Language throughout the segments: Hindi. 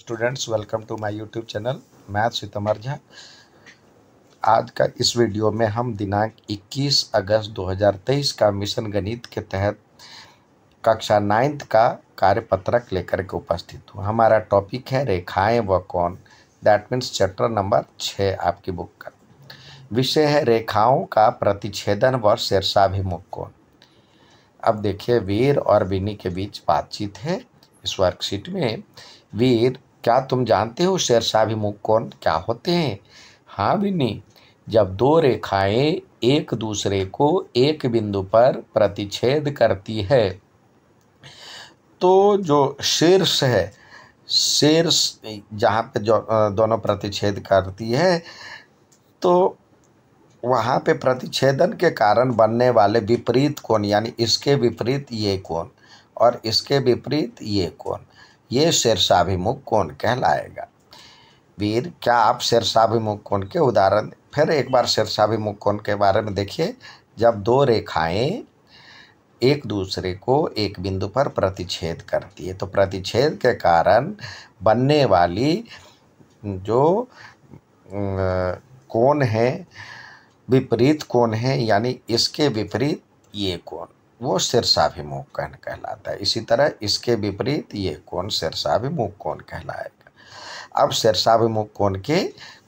students welcome to my YouTube channel math सितमर झा आज का इस वीडियो में हम दिनांक 21 अगस्त 2023 का मिशन गणित के तहत कक्षा नाइन्थ का कार्यपत्रक लेकर के उपस्थित हूँ हमारा टॉपिक है रेखाएं व कौन दैट मीन्स चैप्टर नंबर छः आपकी बुक का विषय है रेखाओं का प्रतिच्छेदन व शेरसाभिमुख कौन अब देखिए वीर और विनी के बीच बातचीत है इस वर्कशीट में वीर क्या तुम जानते हो शेरशाह अभिमुख कौन क्या होते हैं हाँ बिन्नी जब दो रेखाएं एक दूसरे को एक बिंदु पर प्रतिच्छेद करती है तो जो शीर्ष है शीर्ष जहाँ पे जो दोनों प्रतिच्छेद करती है तो वहाँ पे प्रतिच्छेदन के कारण बनने वाले विपरीत कोण यानी इसके विपरीत ये कोण और इसके विपरीत ये कोण ये शेरशाभिमुख कौन कहलाएगा वीर क्या आप शेरशाभिमुख कौन के उदाहरण फिर एक बार शेरशाभिमुख कौन के बारे में देखिए जब दो रेखाएं एक दूसरे को एक बिंदु पर प्रतिच्छेद करती है तो प्रतिच्छेद के कारण बनने वाली जो कोण है विपरीत कोण है यानी इसके विपरीत ये कोण वो शीर्षाभिमुख कौन कहलाता है इसी तरह इसके विपरीत ये कौन शीर्षाभिमुख कौन कहलाएगा अब शीर्षाभिमुख कौन के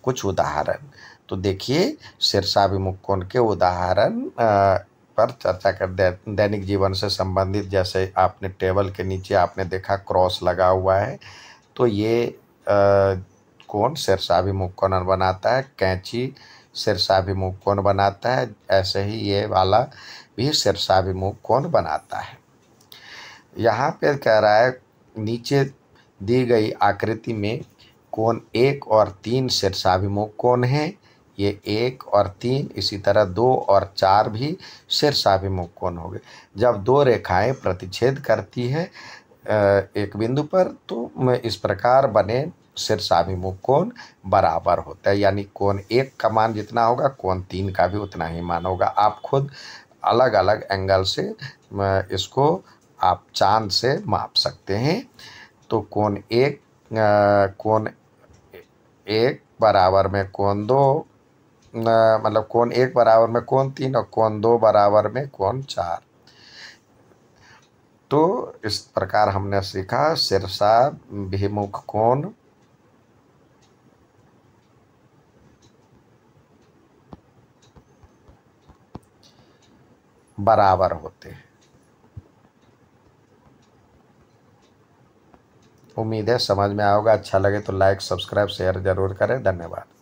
कुछ उदाहरण तो देखिए शीर्षाभिमुख कौन के उदाहरण पर चर्चा कर दैनिक जीवन से संबंधित जैसे आपने टेबल के नीचे आपने देखा क्रॉस लगा हुआ है तो ये आ, कौन शीर्षाभिमुख कौन बनाता है कैंची शीर्षाभिमुख कौन बनाता है ऐसे ही ये वाला भी शीर्षाभिमुख कौन बनाता है यहाँ पे कह रहा है नीचे दी गई आकृति में कौन एक और तीन शीर्षाभिमुख कौन है ये एक और तीन इसी तरह दो और चार भी शीर्षाभिमुख कौन हो गए जब दो रेखाएं प्रतिच्छेद करती है एक बिंदु पर तो इस प्रकार बने मुख कोण बराबर होता है यानी कोण एक का मान जितना होगा कोण तीन का भी उतना ही मान होगा आप खुद अलग अलग एंगल से इसको आप चांद से माप सकते हैं तो कोण एक कोण एक बराबर में कोण दो मतलब कोण एक बराबर में कोण तीन और कोण दो बराबर में कोण चार तो इस प्रकार हमने सीखा सिरसा भिमुख कोण बराबर होते हैं उम्मीद है समझ में आओगे अच्छा लगे तो लाइक सब्सक्राइब शेयर ज़रूर करें धन्यवाद